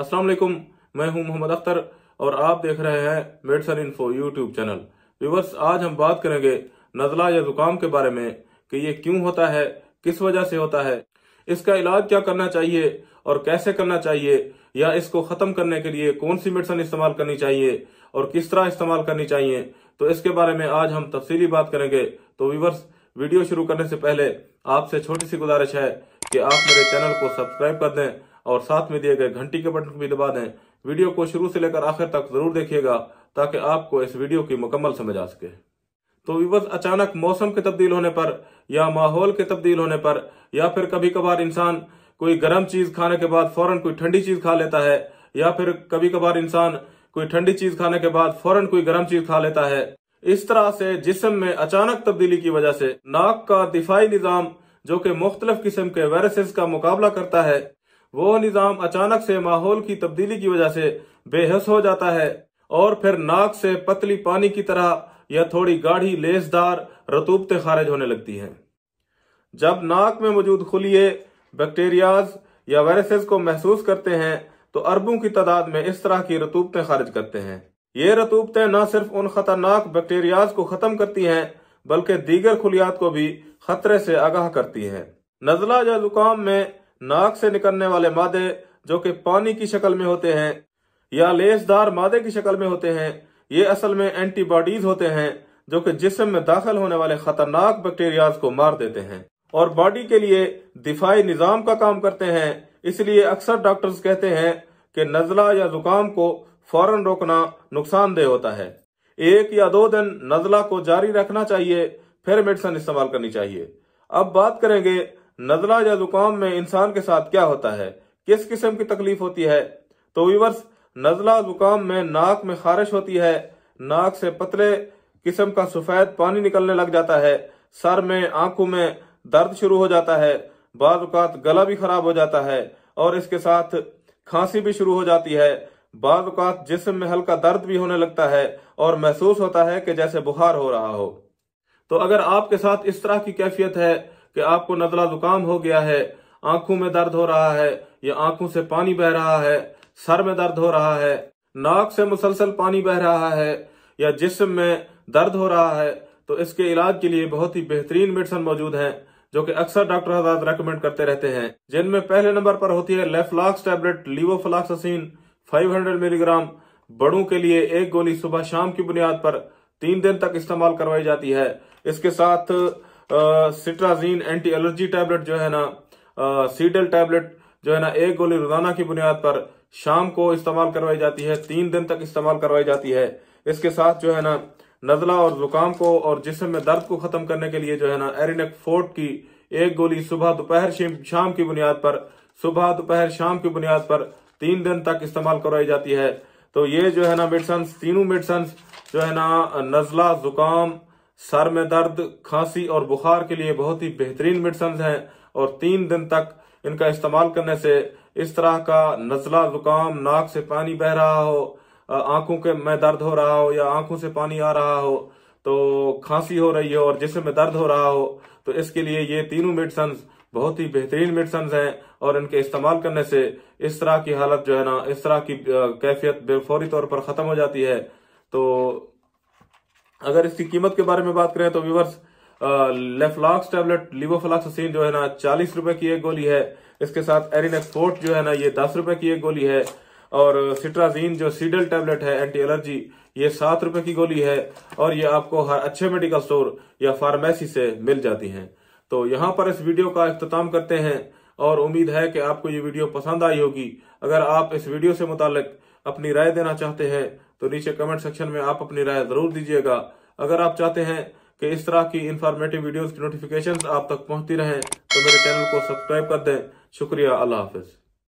अस्सलाम वालेकुम मैं हूं मोहम्मद अख्तर और आप देख रहे हैं medicine info YouTube channel viewers आज हम बात करेंगे नजला या जुकाम के बारे में कि ये क्यों होता है किस वजह से होता है इसका इलाज क्या करना चाहिए और कैसे करना चाहिए या इसको खत्म करने के लिए कौन सी मेडिसन इस्तेमाल करनी चाहिए और किस तरह इस्तेमाल करनी चाहिए तो इसके बारे में आज हम तफसीली बात करेंगे तो व्यूवर्स वीडियो शुरू करने से पहले आपसे छोटी सी गुजारिश है कि आप मेरे चैनल को सब्सक्राइब कर दें और साथ में दिए गए घंटी के बटन को भी दबा दें वीडियो को शुरू से लेकर आखिर तक जरूर देखिएगा ताकि आपको इस वीडियो की मुकम्मल समझ आ सके तो विवस अचानक मौसम के तब्दील होने पर या माहौल के तब्दील होने पर या फिर कभी कभार इंसान कोई गर्म चीज खाने के बाद फौरन कोई ठंडी चीज खा लेता है या फिर कभी कभार इंसान कोई ठंडी चीज खाने के बाद फौरन कोई गर्म चीज खा लेता है इस तरह से जिसम में अचानक तब्दीली की वजह से नाक का दिफाई निज़ाम जो कि मुख्तलिफ किस्म के वायरसेस का मुकाबला करता है वो निज़ाम अचानक से माहौल की तब्दीली की वजह से बेहस हो जाता है और फिर नाक से पतली पानी की तरह या थोड़ी गाढ़ी लेसदार रतूबते खारिज होने लगती हैं जब नाक में मौजूद खुलिए बैक्टीरियाज या वायरसेस को महसूस करते हैं तो अरबों की तादाद में इस तरह की रतूबतें खारिज करते हैं ये रतूबतें न सिर्फ उन खतरनाक बैक्टीरियाज को खत्म करती हैं बल्कि दीगर खुलियात को भी खतरे से आगाह करती हैं नजला या जुकाम में नाक से निकलने वाले मादे जो कि पानी की शक्ल में होते हैं या लेसदार मादे की शक्ल में होते हैं ये असल में एंटीबॉडीज होते हैं जो कि जिसम में दाखिल होने वाले खतरनाक बैक्टीरियाज को मार देते हैं और बॉडी के लिए दिफाई निज़ाम का काम करते हैं इसलिए अक्सर डॉक्टर्स कहते हैं कि नज़ला या जुकाम को फौरन रोकना नुकसानदेह होता है एक या दो दिन नज़ला को जारी रखना चाहिए फिर मेडिसन इस्तेमाल करनी चाहिए अब बात करेंगे नजला या जुकाम में इंसान के साथ क्या होता है किस किस्म की तकलीफ होती है तो विवर्स नजला जुकाम में नाक में खारिश होती है नाक से पतले किस्म का सफेद पानी निकलने लग जाता है सर में आंखों में दर्द शुरू हो जाता है बाद गला भी खराब हो जाता है और इसके साथ खांसी भी शुरू हो जाती है बाद जिसम में हल्का दर्द भी होने लगता है और महसूस होता है कि जैसे बुखार हो रहा हो तो अगर आपके साथ इस तरह की कैफियत है कि आपको नजला जुकाम हो गया है आंखों में दर्द हो रहा है या आंखों से पानी बह रहा है सर में दर्द हो रहा है नाक से मुसलसल पानी बह रहा है या जिसम में दर्द हो रहा है तो इसके इलाज के लिए बहुत ही बेहतरीन मेडिसन मौजूद है जो कि अक्सर डॉक्टर आजाद रेकमेंड करते रहते हैं जिनमें पहले नंबर पर होती है टेबलेट लिवो लीवोफ्लाक्सिन 500 मिलीग्राम बड़ों के लिए एक गोली सुबह शाम की बुनियाद पर तीन दिन तक इस्तेमाल करवाई जाती है इसके साथ सिट्राजीन एंटी एलर्जी टैबलेट जो है ना सीडल टैबलेट जो है ना एक गोली रोजाना की बुनियाद पर शाम को इस्तेमाल करवाई जाती है तीन दिन तक इस्तेमाल करवाई जाती है इसके साथ जो है ना नजला और जुकाम को और जिसम में दर्द को खत्म करने के लिए जो है ना एरिनेक फोर्ट की एक गोली सुबह दोपहर शाम की बुनियाद पर सुबह दोपहर शाम की बुनियाद पर तीन दिन तक इस्तेमाल करवाई जाती है तो ये जो है ना मेडिसन तीनों मेडिसन जो है ना नजला जुकाम सर में दर्द खांसी और बुखार के लिए बहुत ही बेहतरीन मेडिसन हैं और तीन दिन तक इनका इस्तेमाल करने से इस तरह का नजला जुकाम नाक से पानी बह रहा हो आंखों के में दर्द हो रहा हो या आंखों से पानी आ रहा हो तो खांसी हो रही हो और जिसम में दर्द हो रहा हो तो इसके लिए ये तीनों मेडिसन बहुत ही बेहतरीन मेडिसन हैं और इनके इस्तेमाल करने से इस तरह की हालत जो है ना इस तरह की कैफियत फौरी तौर पर ख़त्म हो जाती है तो अगर इसकी कीमत के बारे में बात करें तो व्यूवर्स लेफ्लॉक्स टेबलेट लिवोफ्लॉक्सिन जो है ना चालीस रुपए की एक गोली है इसके साथ एरिन एक्सपोर्ट जो है ना ये दस रुपए की एक गोली है और सिट्राजीन जो सीडल टेबलेट है एंटी एलर्जी ये सात रुपए की गोली है और ये आपको हर अच्छे मेडिकल स्टोर या फार्मेसी से मिल जाती हैं तो यहाँ पर इस वीडियो का अख्ताम करते हैं और उम्मीद है कि आपको ये वीडियो पसंद आई होगी अगर आप इस वीडियो से मुतालिक अपनी राय देना चाहते हैं तो नीचे कमेंट सेक्शन में आप अपनी राय जरूर दीजिएगा अगर आप चाहते हैं कि इस तरह की इंफॉर्मेटिव वीडियोस की नोटिफिकेशन आप तक पहुंचती रहें तो मेरे चैनल को सब्सक्राइब कर दें शुक्रिया अल्लाह हाफिज़